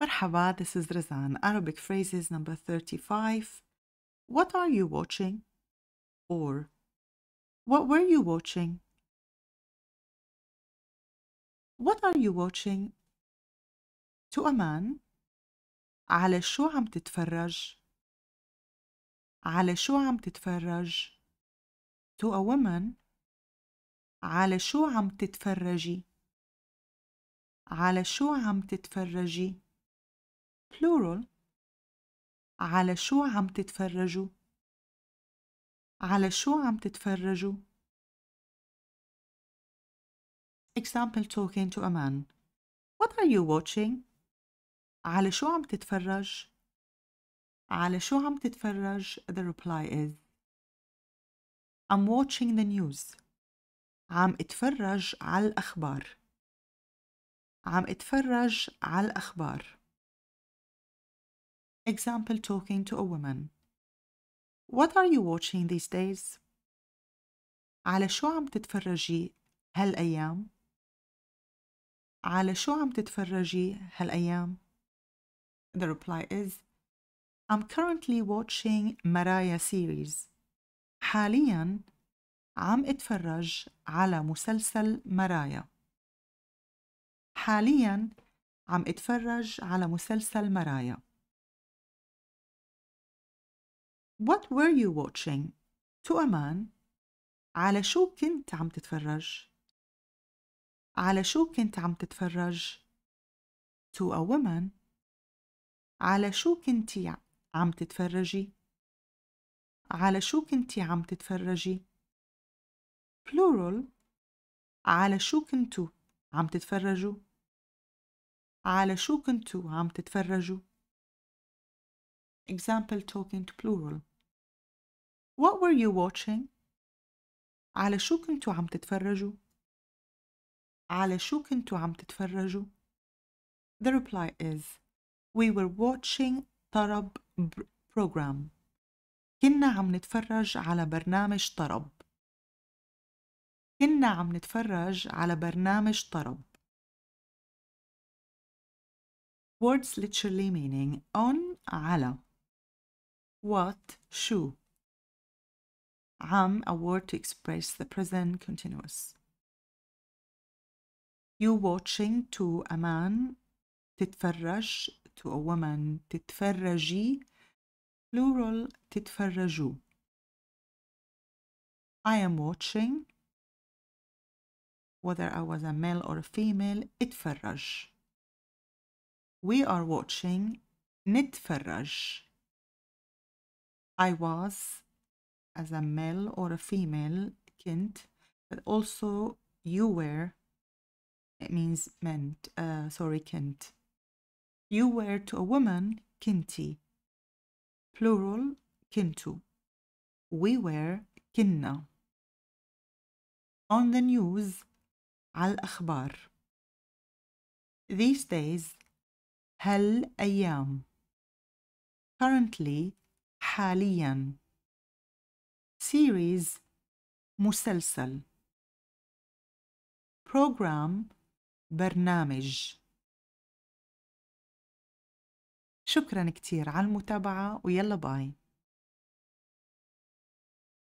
Marhaba, this is Razan. Arabic phrases number 35. What are you watching? Or What were you watching? What are you watching? To a man على شو عم تتفرج؟ على شو عم تتفرج؟ To a woman على شو عم تتفرجي؟ على شو عم تتفرجي؟ plural على شو عم تتفرجوا على شو عم تتفرجوا example talking to a man what are you watching على شو عم تتفرج على شو عم تتفرج the reply is I'm watching the news عم اتفرج على الأخبار عم اتفرج على الأخبار Example talking to a woman. What are you watching these days? على شو عم تتفرجي هالأيام؟ على شو عم تتفرجي هالأيام؟ The reply is I'm currently watching Maraya series. حاليا عم اتفرج على مسلسل مرايا. حاليا عم اتفرج على مسلسل مرايا. What were you watching? To a man على شو كنت عم تتفرج؟ على شو كنت عم تتفرج؟ To a woman على شو كنتي عم تتفرجي؟ على شو كنتي عم تتفرجي؟ plural على شو كنتو عم تتفرجوا؟ على شو كنتو عم تتفرجوا؟ example talking to plural What were you watching? على شو كنتوا عم تتفرجوا؟ على شو كنتوا عم تتفرجوا؟ The reply is We were watching طرب program كنا عم نتفرج على برنامج طرب كنا عم نتفرج على برنامج طرب Words literally meaning on على what شو Am a word to express the present continuous you watching to a man تتفرج to a woman تتفرجي plural تتفرجوا I am watching whether I was a male or a female اتفرج we are watching نتفرج I was as a male or a female kind, but also you were it means meant uh, sorry kind. you were to a woman kinti. plural kintu. we were كنا on the news al-akhbar. these days hal ayam. currently حالياً series مسلسل program برنامج شكرا كتير على المتابعة ويلا باي